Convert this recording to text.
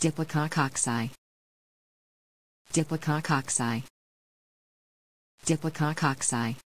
Diplocococci. Diplocococci. Diplocococci.